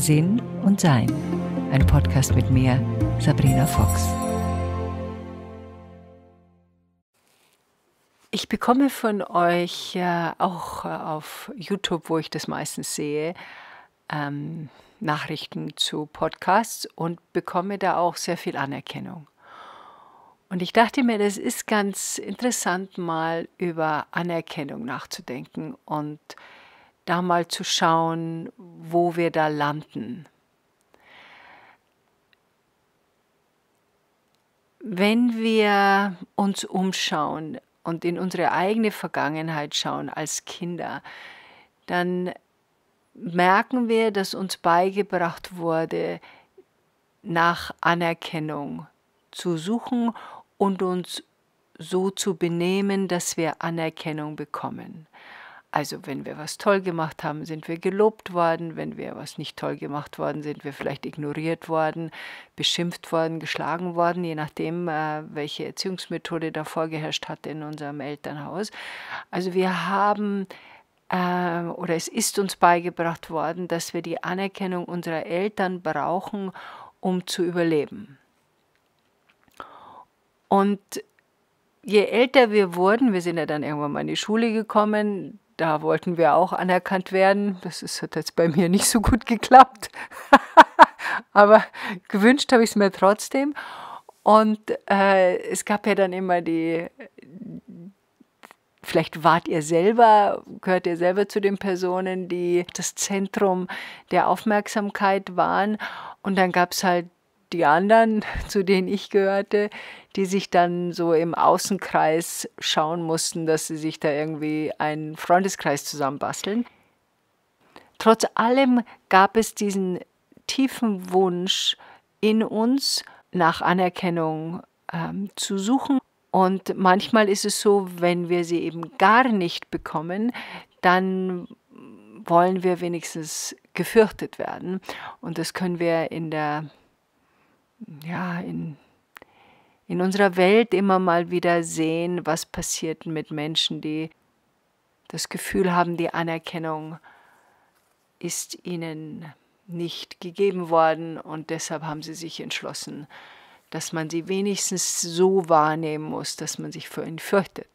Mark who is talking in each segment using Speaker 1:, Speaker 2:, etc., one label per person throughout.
Speaker 1: Sinn und Sein. Ein Podcast mit mir, Sabrina Fox. Ich bekomme von euch äh, auch äh, auf YouTube, wo ich das meistens sehe, ähm, Nachrichten zu Podcasts und bekomme da auch sehr viel Anerkennung. Und ich dachte mir, das ist ganz interessant, mal über Anerkennung nachzudenken und da mal zu schauen, wo wir da landen. Wenn wir uns umschauen und in unsere eigene Vergangenheit schauen als Kinder, dann merken wir, dass uns beigebracht wurde, nach Anerkennung zu suchen und uns so zu benehmen, dass wir Anerkennung bekommen. Also wenn wir was toll gemacht haben, sind wir gelobt worden, wenn wir was nicht toll gemacht worden, sind wir vielleicht ignoriert worden, beschimpft worden, geschlagen worden, je nachdem, äh, welche Erziehungsmethode da vorgeherrscht hat in unserem Elternhaus. Also wir haben äh, oder es ist uns beigebracht worden, dass wir die Anerkennung unserer Eltern brauchen, um zu überleben. Und je älter wir wurden, wir sind ja dann irgendwann mal in die Schule gekommen, da wollten wir auch anerkannt werden. Das ist, hat jetzt bei mir nicht so gut geklappt. Aber gewünscht habe ich es mir trotzdem. Und äh, es gab ja dann immer die, vielleicht wart ihr selber, gehört ihr selber zu den Personen, die das Zentrum der Aufmerksamkeit waren. Und dann gab es halt die anderen, zu denen ich gehörte, die sich dann so im Außenkreis schauen mussten, dass sie sich da irgendwie einen Freundeskreis zusammenbasteln. Trotz allem gab es diesen tiefen Wunsch in uns nach Anerkennung ähm, zu suchen. Und manchmal ist es so, wenn wir sie eben gar nicht bekommen, dann wollen wir wenigstens gefürchtet werden. Und das können wir in der ja, in, in unserer Welt immer mal wieder sehen, was passiert mit Menschen, die das Gefühl haben, die Anerkennung ist ihnen nicht gegeben worden und deshalb haben sie sich entschlossen, dass man sie wenigstens so wahrnehmen muss, dass man sich für ihn fürchtet.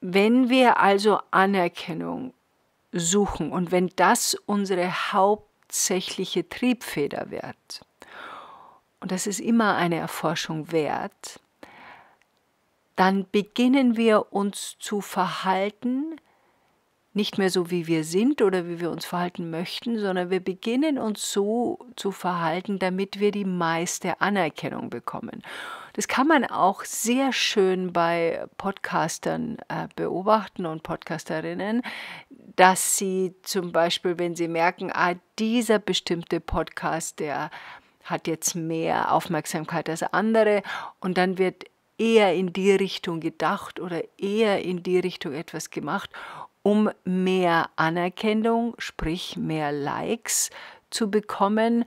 Speaker 1: Wenn wir also Anerkennung suchen und wenn das unsere Haupt hauptsächliche Triebfeder wird. Und das ist immer eine Erforschung wert. Dann beginnen wir uns zu verhalten, nicht mehr so, wie wir sind oder wie wir uns verhalten möchten, sondern wir beginnen uns so zu verhalten, damit wir die meiste Anerkennung bekommen. Das kann man auch sehr schön bei Podcastern äh, beobachten und Podcasterinnen, dass sie zum Beispiel, wenn sie merken, ah, dieser bestimmte Podcast, der hat jetzt mehr Aufmerksamkeit als andere und dann wird eher in die Richtung gedacht oder eher in die Richtung etwas gemacht, um mehr Anerkennung, sprich mehr Likes zu bekommen.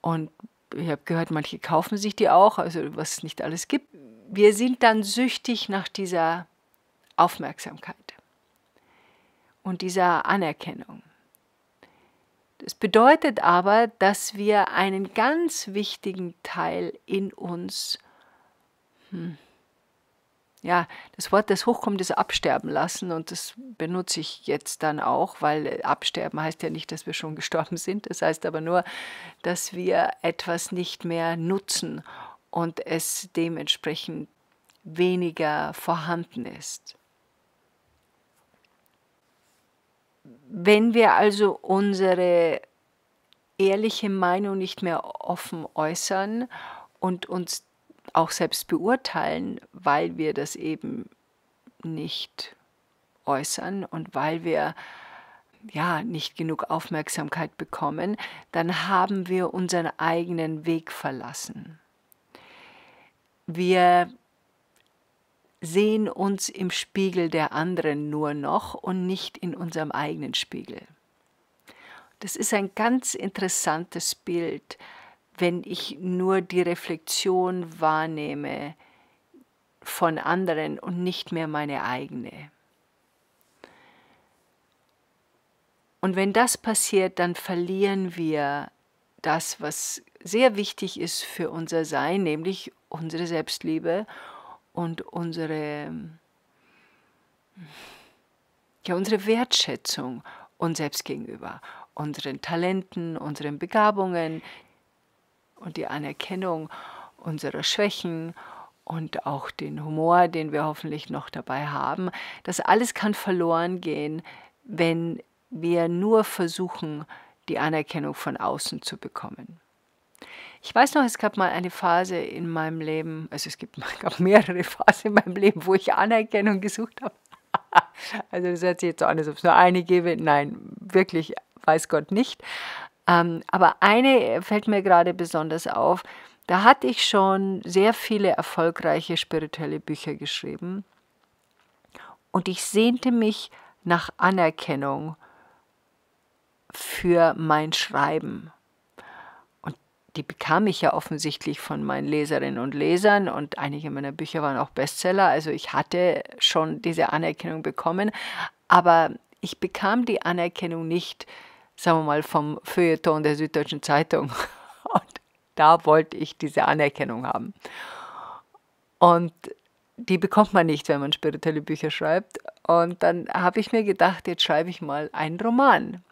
Speaker 1: Und ich habe gehört, manche kaufen sich die auch, also was es nicht alles gibt. Wir sind dann süchtig nach dieser Aufmerksamkeit und dieser Anerkennung. Das bedeutet aber, dass wir einen ganz wichtigen Teil in uns hm, ja, das Wort, das hochkommt, ist absterben lassen und das benutze ich jetzt dann auch, weil äh, absterben heißt ja nicht, dass wir schon gestorben sind. Das heißt aber nur, dass wir etwas nicht mehr nutzen und es dementsprechend weniger vorhanden ist. Wenn wir also unsere ehrliche Meinung nicht mehr offen äußern und uns auch selbst beurteilen, weil wir das eben nicht äußern und weil wir ja nicht genug Aufmerksamkeit bekommen, dann haben wir unseren eigenen Weg verlassen. Wir sehen uns im Spiegel der anderen nur noch und nicht in unserem eigenen Spiegel. Das ist ein ganz interessantes Bild, wenn ich nur die Reflexion wahrnehme von anderen und nicht mehr meine eigene. Und wenn das passiert, dann verlieren wir das, was sehr wichtig ist für unser Sein, nämlich unsere Selbstliebe und unsere, ja, unsere Wertschätzung uns selbst gegenüber, unseren Talenten, unseren Begabungen, und die Anerkennung unserer Schwächen und auch den Humor, den wir hoffentlich noch dabei haben. Das alles kann verloren gehen, wenn wir nur versuchen, die Anerkennung von außen zu bekommen. Ich weiß noch, es gab mal eine Phase in meinem Leben, also es gibt, gab mehrere Phasen in meinem Leben, wo ich Anerkennung gesucht habe. Also das hört sich jetzt so an, als ob es nur eine gäbe. Nein, wirklich, weiß Gott nicht. Ähm, aber eine fällt mir gerade besonders auf. Da hatte ich schon sehr viele erfolgreiche spirituelle Bücher geschrieben und ich sehnte mich nach Anerkennung für mein Schreiben. Und die bekam ich ja offensichtlich von meinen Leserinnen und Lesern und einige meiner Bücher waren auch Bestseller, also ich hatte schon diese Anerkennung bekommen, aber ich bekam die Anerkennung nicht sagen wir mal, vom Feuilleton der Süddeutschen Zeitung. Und da wollte ich diese Anerkennung haben. Und die bekommt man nicht, wenn man spirituelle Bücher schreibt. Und dann habe ich mir gedacht, jetzt schreibe ich mal einen Roman.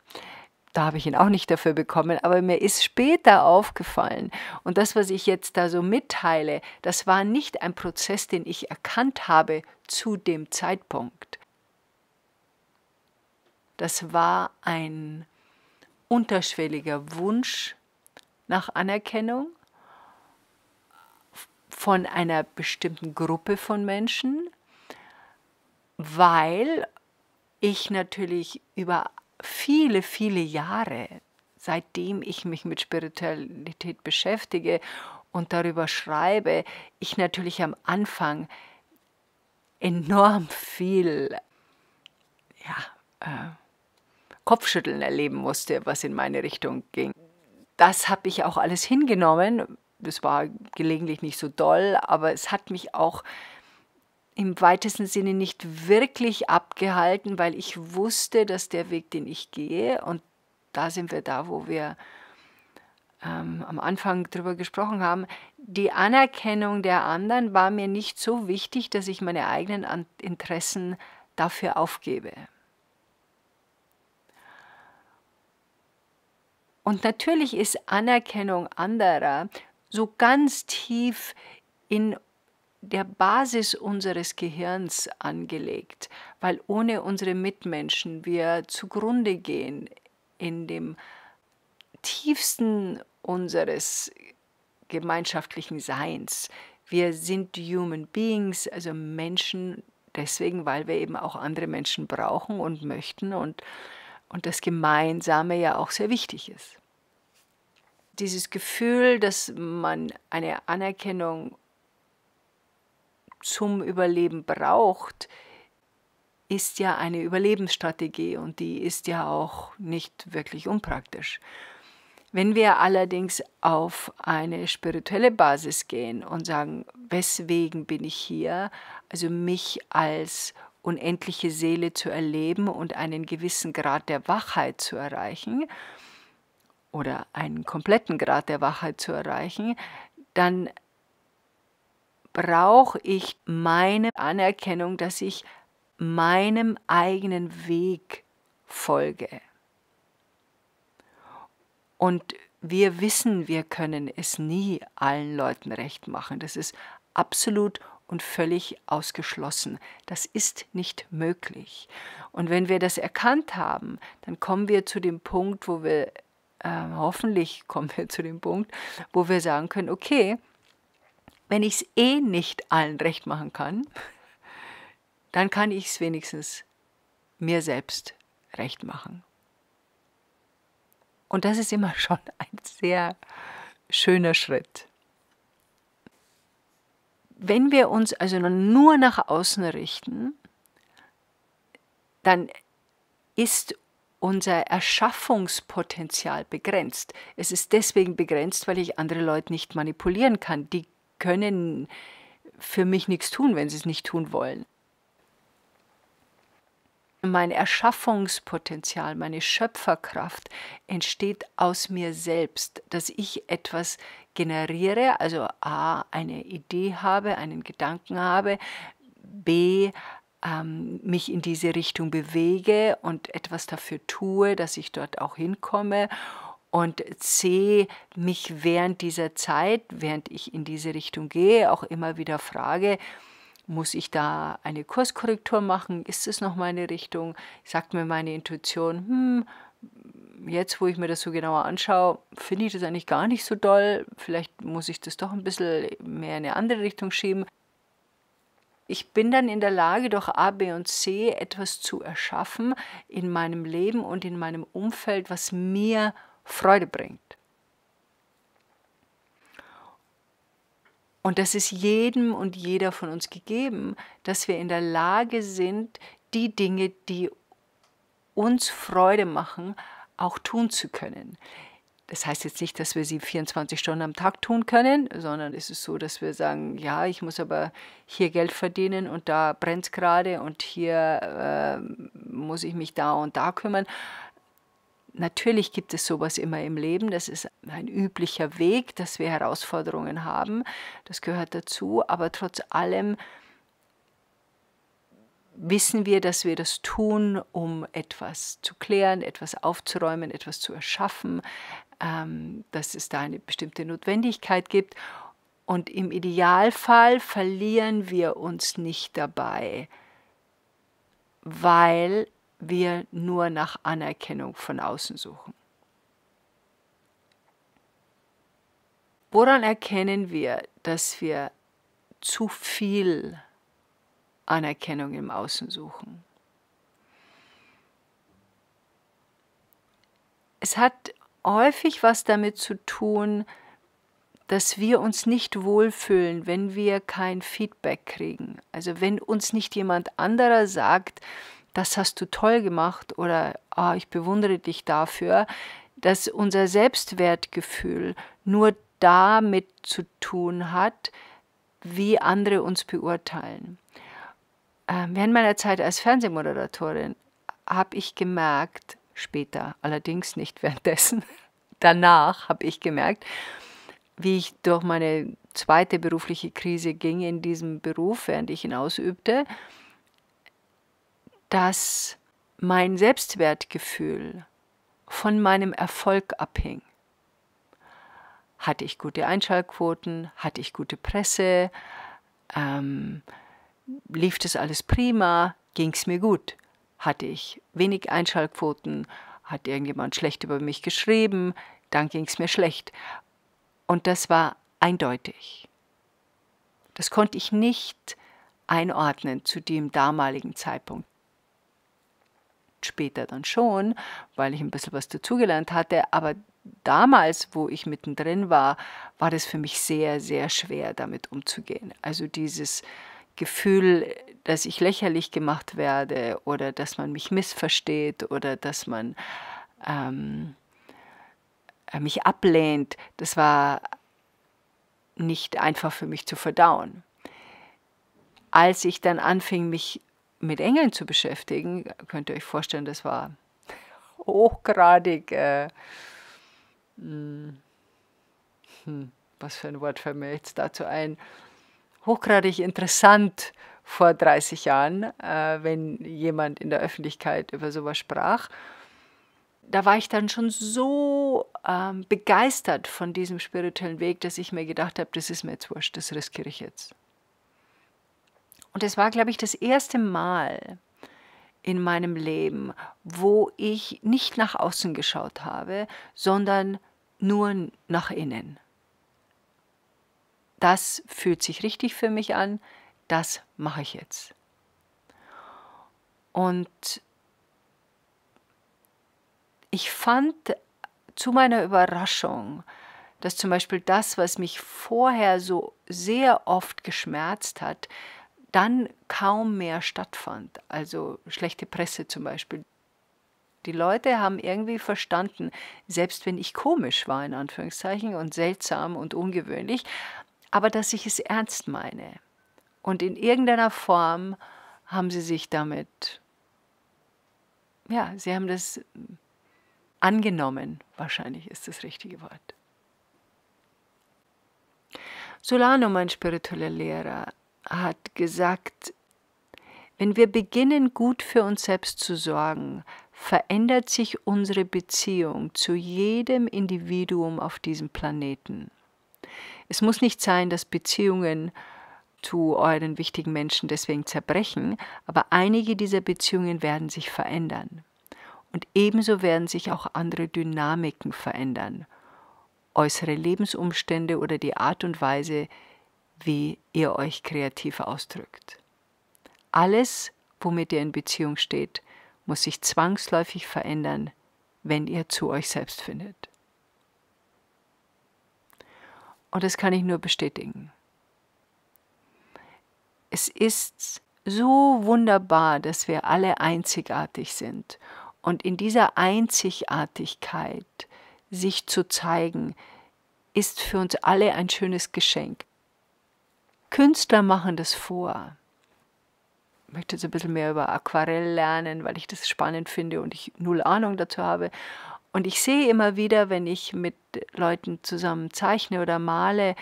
Speaker 1: Da habe ich ihn auch nicht dafür bekommen, aber mir ist später aufgefallen. Und das, was ich jetzt da so mitteile, das war nicht ein Prozess, den ich erkannt habe zu dem Zeitpunkt. Das war ein unterschwelliger Wunsch nach Anerkennung von einer bestimmten Gruppe von Menschen, weil ich natürlich über viele, viele Jahre, seitdem ich mich mit Spiritualität beschäftige und darüber schreibe, ich natürlich am Anfang enorm viel ja, äh, Kopfschütteln erleben musste, was in meine Richtung ging. Das habe ich auch alles hingenommen. Das war gelegentlich nicht so doll, aber es hat mich auch im weitesten Sinne nicht wirklich abgehalten, weil ich wusste, dass der Weg, den ich gehe, und da sind wir da, wo wir ähm, am Anfang drüber gesprochen haben, die Anerkennung der anderen war mir nicht so wichtig, dass ich meine eigenen Interessen dafür aufgebe. Und natürlich ist Anerkennung anderer so ganz tief in der Basis unseres Gehirns angelegt, weil ohne unsere Mitmenschen wir zugrunde gehen in dem tiefsten unseres gemeinschaftlichen Seins. Wir sind Human Beings, also Menschen, deswegen, weil wir eben auch andere Menschen brauchen und möchten und und das Gemeinsame ja auch sehr wichtig ist. Dieses Gefühl, dass man eine Anerkennung zum Überleben braucht, ist ja eine Überlebensstrategie und die ist ja auch nicht wirklich unpraktisch. Wenn wir allerdings auf eine spirituelle Basis gehen und sagen, weswegen bin ich hier, also mich als unendliche Seele zu erleben und einen gewissen Grad der Wachheit zu erreichen oder einen kompletten Grad der Wachheit zu erreichen, dann brauche ich meine Anerkennung, dass ich meinem eigenen Weg folge. Und wir wissen, wir können es nie allen Leuten recht machen. Das ist absolut und völlig ausgeschlossen. Das ist nicht möglich. Und wenn wir das erkannt haben, dann kommen wir zu dem Punkt, wo wir, äh, hoffentlich kommen wir zu dem Punkt, wo wir sagen können, okay, wenn ich es eh nicht allen recht machen kann, dann kann ich es wenigstens mir selbst recht machen. Und das ist immer schon ein sehr schöner Schritt. Wenn wir uns also nur nach außen richten, dann ist unser Erschaffungspotenzial begrenzt. Es ist deswegen begrenzt, weil ich andere Leute nicht manipulieren kann. Die können für mich nichts tun, wenn sie es nicht tun wollen. Mein Erschaffungspotenzial, meine Schöpferkraft entsteht aus mir selbst, dass ich etwas generiere, also a, eine Idee habe, einen Gedanken habe, b, ähm, mich in diese Richtung bewege und etwas dafür tue, dass ich dort auch hinkomme und C, mich während dieser Zeit, während ich in diese Richtung gehe, auch immer wieder frage, muss ich da eine Kurskorrektur machen? Ist es noch meine Richtung? Sagt mir meine Intuition, hm, jetzt, wo ich mir das so genauer anschaue, finde ich das eigentlich gar nicht so doll. Vielleicht muss ich das doch ein bisschen mehr in eine andere Richtung schieben. Ich bin dann in der Lage, doch A, B und C etwas zu erschaffen in meinem Leben und in meinem Umfeld, was mir Freude bringt. Und das ist jedem und jeder von uns gegeben, dass wir in der Lage sind, die Dinge, die uns Freude machen, auch tun zu können. Das heißt jetzt nicht, dass wir sie 24 Stunden am Tag tun können, sondern es ist so, dass wir sagen, ja, ich muss aber hier Geld verdienen und da brennt es gerade und hier äh, muss ich mich da und da kümmern. Natürlich gibt es sowas immer im Leben, das ist ein üblicher Weg, dass wir Herausforderungen haben, das gehört dazu, aber trotz allem wissen wir, dass wir das tun, um etwas zu klären, etwas aufzuräumen, etwas zu erschaffen, ähm, dass es da eine bestimmte Notwendigkeit gibt. Und im Idealfall verlieren wir uns nicht dabei, weil wir nur nach Anerkennung von außen suchen. Woran erkennen wir, dass wir zu viel Anerkennung im Außen suchen. Es hat häufig was damit zu tun, dass wir uns nicht wohlfühlen, wenn wir kein Feedback kriegen. Also wenn uns nicht jemand anderer sagt, das hast du toll gemacht oder oh, ich bewundere dich dafür, dass unser Selbstwertgefühl nur damit zu tun hat, wie andere uns beurteilen. Ähm, während meiner Zeit als Fernsehmoderatorin habe ich gemerkt, später, allerdings nicht währenddessen, danach habe ich gemerkt, wie ich durch meine zweite berufliche Krise ging in diesem Beruf, während ich ihn ausübte, dass mein Selbstwertgefühl von meinem Erfolg abhing. Hatte ich gute Einschaltquoten? Hatte ich gute Presse? Ähm, lief das alles prima, ging es mir gut. Hatte ich wenig Einschaltquoten, hat irgendjemand schlecht über mich geschrieben, dann ging es mir schlecht. Und das war eindeutig. Das konnte ich nicht einordnen zu dem damaligen Zeitpunkt. Später dann schon, weil ich ein bisschen was dazugelernt hatte, aber damals, wo ich mittendrin war, war das für mich sehr, sehr schwer, damit umzugehen. Also dieses Gefühl, dass ich lächerlich gemacht werde oder dass man mich missversteht oder dass man ähm, äh, mich ablehnt, das war nicht einfach für mich zu verdauen. Als ich dann anfing, mich mit Engeln zu beschäftigen, könnt ihr euch vorstellen, das war hochgradig. Äh, hm, hm was für ein Wort fällt mir jetzt dazu ein? hochgradig interessant vor 30 Jahren, äh, wenn jemand in der Öffentlichkeit über sowas sprach. Da war ich dann schon so ähm, begeistert von diesem spirituellen Weg, dass ich mir gedacht habe, das ist mir jetzt wurscht, das riskiere ich jetzt. Und es war, glaube ich, das erste Mal in meinem Leben, wo ich nicht nach außen geschaut habe, sondern nur nach innen das fühlt sich richtig für mich an, das mache ich jetzt. Und ich fand zu meiner Überraschung, dass zum Beispiel das, was mich vorher so sehr oft geschmerzt hat, dann kaum mehr stattfand. Also schlechte Presse zum Beispiel. Die Leute haben irgendwie verstanden, selbst wenn ich komisch war, in Anführungszeichen, und seltsam und ungewöhnlich, aber dass ich es ernst meine. Und in irgendeiner Form haben sie sich damit, ja, sie haben das angenommen, wahrscheinlich ist das richtige Wort. Solano, mein spiritueller Lehrer, hat gesagt, wenn wir beginnen, gut für uns selbst zu sorgen, verändert sich unsere Beziehung zu jedem Individuum auf diesem Planeten. Es muss nicht sein, dass Beziehungen zu euren wichtigen Menschen deswegen zerbrechen, aber einige dieser Beziehungen werden sich verändern. Und ebenso werden sich auch andere Dynamiken verändern, äußere Lebensumstände oder die Art und Weise, wie ihr euch kreativ ausdrückt. Alles, womit ihr in Beziehung steht, muss sich zwangsläufig verändern, wenn ihr zu euch selbst findet. Und das kann ich nur bestätigen. Es ist so wunderbar, dass wir alle einzigartig sind. Und in dieser Einzigartigkeit sich zu zeigen, ist für uns alle ein schönes Geschenk. Künstler machen das vor. Ich möchte jetzt ein bisschen mehr über Aquarell lernen, weil ich das spannend finde und ich null Ahnung dazu habe. Und ich sehe immer wieder, wenn ich mit Leuten zusammen zeichne oder male,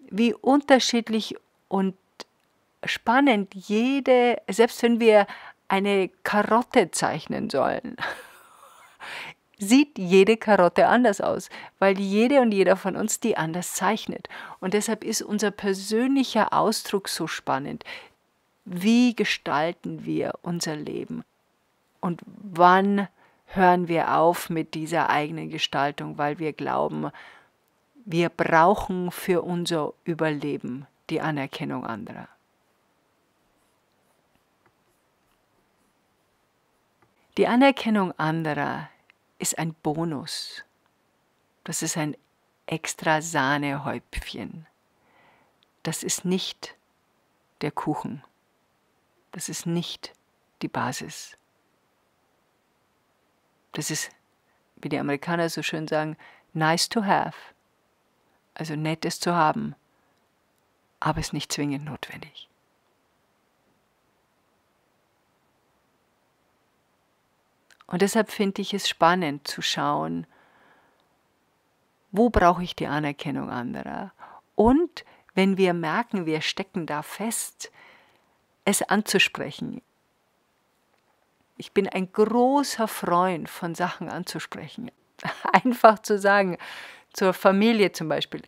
Speaker 1: wie unterschiedlich und spannend jede, selbst wenn wir eine Karotte zeichnen sollen, sieht jede Karotte anders aus, weil jede und jeder von uns die anders zeichnet. Und deshalb ist unser persönlicher Ausdruck so spannend. Wie gestalten wir unser Leben? Und wann hören wir auf mit dieser eigenen Gestaltung, weil wir glauben, wir brauchen für unser Überleben die Anerkennung anderer. Die Anerkennung anderer ist ein Bonus. Das ist ein extra Sahnehäubchen. Das ist nicht der Kuchen. Das ist nicht die Basis. Das ist, wie die Amerikaner so schön sagen, nice to have. Also nett es zu haben, aber es nicht zwingend notwendig. Und deshalb finde ich es spannend zu schauen, wo brauche ich die Anerkennung anderer? Und wenn wir merken, wir stecken da fest, es anzusprechen, ich bin ein großer Freund von Sachen anzusprechen. Einfach zu sagen, zur Familie zum Beispiel.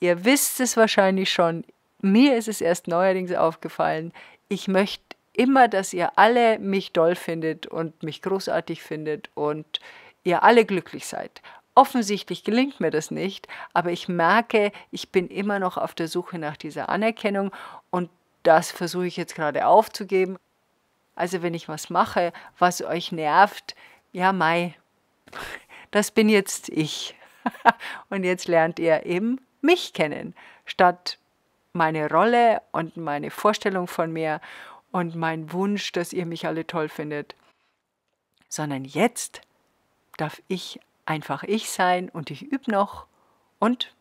Speaker 1: Ihr wisst es wahrscheinlich schon, mir ist es erst neuerdings aufgefallen, ich möchte immer, dass ihr alle mich doll findet und mich großartig findet und ihr alle glücklich seid. Offensichtlich gelingt mir das nicht, aber ich merke, ich bin immer noch auf der Suche nach dieser Anerkennung und das versuche ich jetzt gerade aufzugeben. Also wenn ich was mache, was euch nervt, ja mai, das bin jetzt ich. und jetzt lernt ihr eben mich kennen, statt meine Rolle und meine Vorstellung von mir und mein Wunsch, dass ihr mich alle toll findet. Sondern jetzt darf ich einfach ich sein und ich übe noch und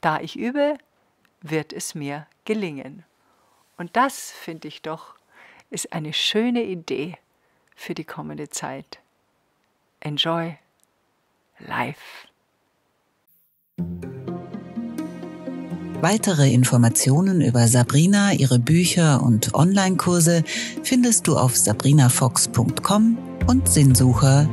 Speaker 1: da ich übe, wird es mir gelingen. Und das finde ich doch ist eine schöne Idee für die kommende Zeit. Enjoy Life. Weitere Informationen über Sabrina, ihre Bücher und Online-Kurse findest du auf sabrinafox.com und sinnsucher.de.